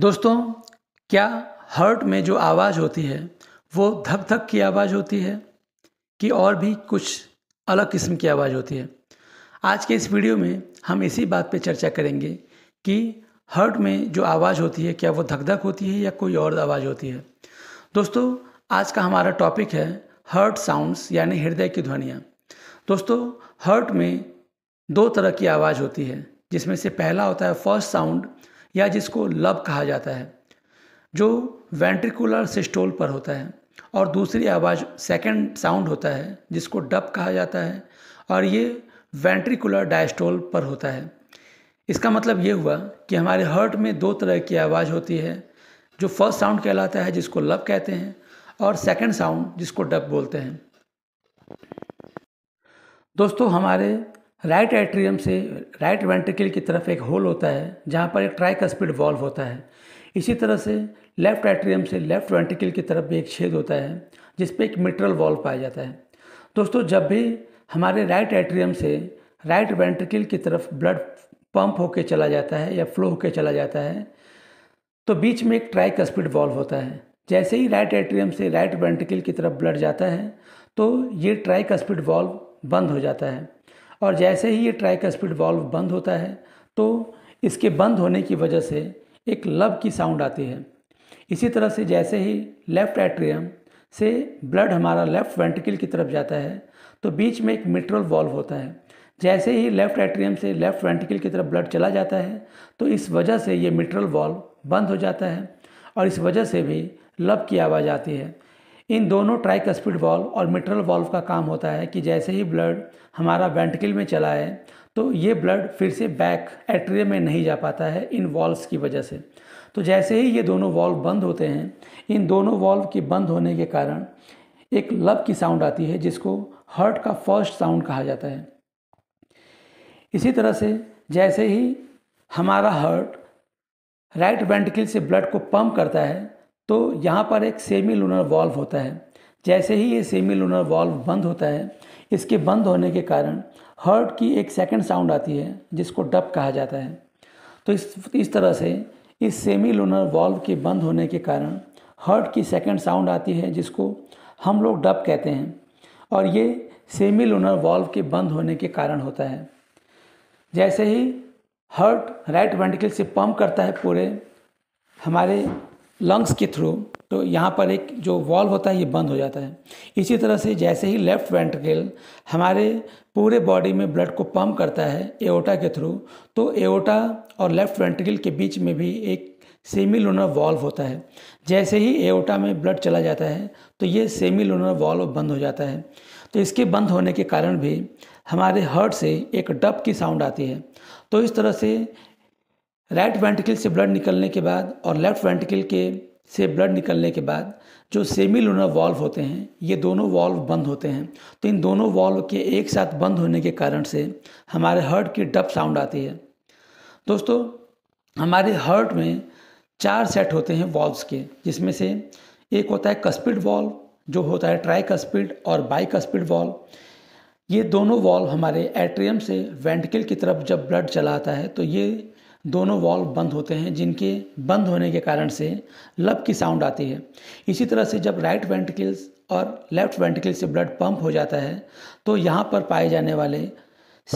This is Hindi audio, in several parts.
दोस्तों क्या हर्ट में जो आवाज़ होती है वो धक धक की आवाज़ होती है कि और भी कुछ अलग किस्म की आवाज़ होती है आज के इस वीडियो में हम इसी बात पे चर्चा करेंगे कि हर्ट में जो आवाज़ होती है क्या वो धक धक होती है या कोई और आवाज़ होती है दोस्तों आज का हमारा टॉपिक है हर्ट साउंड्स यानी हृदय की ध्वनियाँ दोस्तों हर्ट में दो तरह की आवाज़ होती है जिसमें से पहला होता है फर्स्ट साउंड या जिसको लब कहा जाता है जो वेंट्रिकुलर सिस्टोल पर होता है और दूसरी आवाज़ सेकेंड साउंड होता है जिसको डब कहा जाता है और ये वेंट्रिकुलर डायस्टोल पर होता है इसका मतलब ये हुआ कि हमारे हर्ट में दो तरह की आवाज़ होती है जो फर्स्ट साउंड कहलाता है जिसको लब कहते हैं और सेकंड साउंड जिसको डब बोलते हैं दोस्तों हमारे राइट एट्रियम से राइट वेंट्रिकल की तरफ एक होल होता है जहाँ पर एक ट्राइक स्पीड वॉल्व होता है इसी तरह से लेफ्ट एट्रियम से लेफ्ट वेंट्रिकल की तरफ भी एक छेद होता है जिस पर एक मिट्रल वॉल्व पाया जाता है दोस्तों जब भी हमारे राइट एट्रियम से राइट वेंट्रिकल की तरफ ब्लड पंप होकर चला जाता है या फ्लो होकर चला जाता है तो बीच में एक ट्राइक स्पीड वॉल्व होता है जैसे ही राइट एट्रियम से राइट वेंट्रिकल की तरफ ब्लड जाता है तो ये ट्राइक स्पीड वॉल्व बंद हो जाता है और जैसे ही ये ट्रैक स्पीड वॉल्व बंद होता है तो इसके बंद होने की वजह से एक लब की साउंड आती है इसी तरह से जैसे ही लेफ्ट एट्रियम से ब्लड हमारा लेफ्ट वेंटिकल की तरफ जाता है तो बीच में एक मिट्रल वॉल्व होता है जैसे ही लेफ्ट एट्रियम से लेफ्ट वेंटिकल की तरफ ब्लड चला जाता है तो इस वजह से ये मिट्रल वॉल्व बंद हो जाता है और इस वजह से भी लब की आवाज़ आती है इन दोनों ट्राइकस्पिड वॉल्व और मिट्रल वॉल्व का काम होता है कि जैसे ही ब्लड हमारा वेंटिकल में चला है तो ये ब्लड फिर से बैक एट्रियम में नहीं जा पाता है इन वॉल्व्स की वजह से तो जैसे ही ये दोनों वॉल्व बंद होते हैं इन दोनों वॉल्व के बंद होने के कारण एक लब की साउंड आती है जिसको हर्ट का फर्स्ट साउंड कहा जाता है इसी तरह से जैसे ही हमारा हर्ट राइट वेंटिकल से ब्लड को पंप करता है तो यहाँ पर एक सेमी लूनर वॉल्व होता है जैसे ही ये सेमी लूनर वॉल्व बंद होता है इसके बंद होने के कारण हर्ट की एक सेकंड साउंड आती है जिसको डप कहा जाता है तो इस इस तरह से इस सेमी लूनर वॉल्व के बंद होने के कारण हर्ट की सेकंड साउंड आती है जिसको हम लोग डप कहते हैं और ये सेमी लूनर वॉल्व के बंद होने के कारण होता है जैसे ही हर्ट राइट वेंटिकल से पम्प करता है पूरे हमारे लंग्स के थ्रू तो यहाँ पर एक जो वॉल्व होता है ये बंद हो जाता है इसी तरह से जैसे ही लेफ्ट वेंट्रिकल हमारे पूरे बॉडी में ब्लड को पम्प करता है एओटा के थ्रू तो एओटा और लेफ्ट वेंट्रिकल के बीच में भी एक सेमी लूनर वॉल्व होता है जैसे ही एओटा में ब्लड चला जाता है तो ये सेमी लूनर वॉल्व बंद हो जाता है तो इसके बंद होने के कारण भी हमारे हर्ट से एक डप की साउंड आती है तो इस तरह से राइट वेंटिकल से ब्लड निकलने के बाद और लेफ्ट वेंटिकल के से ब्लड निकलने के बाद जो सेमी लूनर वॉल्व होते हैं ये दोनों वॉल्व बंद होते हैं तो इन दोनों वॉल्व के एक साथ बंद होने के कारण से हमारे हर्ट की डप साउंड आती है दोस्तों हमारे हर्ट में चार सेट होते हैं वॉल्व्स के जिसमें से एक होता है कस्पिड वॉल्व जो होता है ट्राई कस्पिड और बाई कस्पिड वॉल्व ये दोनों वॉल्व हमारे एट्रियम से वेंटिकल की तरफ जब ब्लड चला आता है तो ये दोनों वॉल्व बंद होते हैं जिनके बंद होने के कारण से लब की साउंड आती है इसी तरह से जब राइट वेंटिकल्स और लेफ्ट वेंटिकल से ब्लड पंप हो जाता है तो यहाँ पर पाए जाने वाले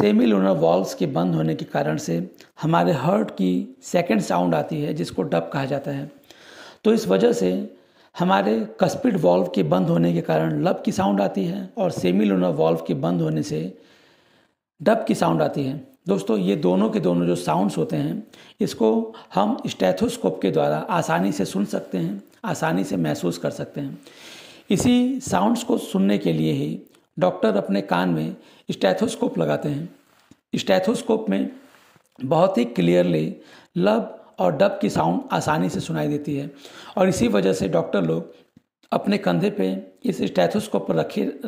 सेमी लूनर वॉल्व्स के बंद होने के कारण से हमारे हर्ट की सेकेंड साउंड आती है जिसको डप कहा जाता है तो इस वजह से हमारे कस्पिड वॉल्व के बंद होने के कारण लब की साउंड आती है और सेमी लूनर वॉल्व के बंद होने से डप की साउंड आती है दोस्तों ये दोनों के दोनों जो साउंड्स होते हैं इसको हम स्टैथोस्कोप के द्वारा आसानी से सुन सकते हैं आसानी से महसूस कर सकते हैं इसी साउंड्स को सुनने के लिए ही डॉक्टर अपने कान में स्टैथोस्कोप लगाते हैं स्टैथोस्कोप में बहुत ही क्लियरली लब और डब की साउंड आसानी से सुनाई देती है और इसी वजह से डॉक्टर लोग अपने कंधे पे इस स्टैथोस्कोप पर रखे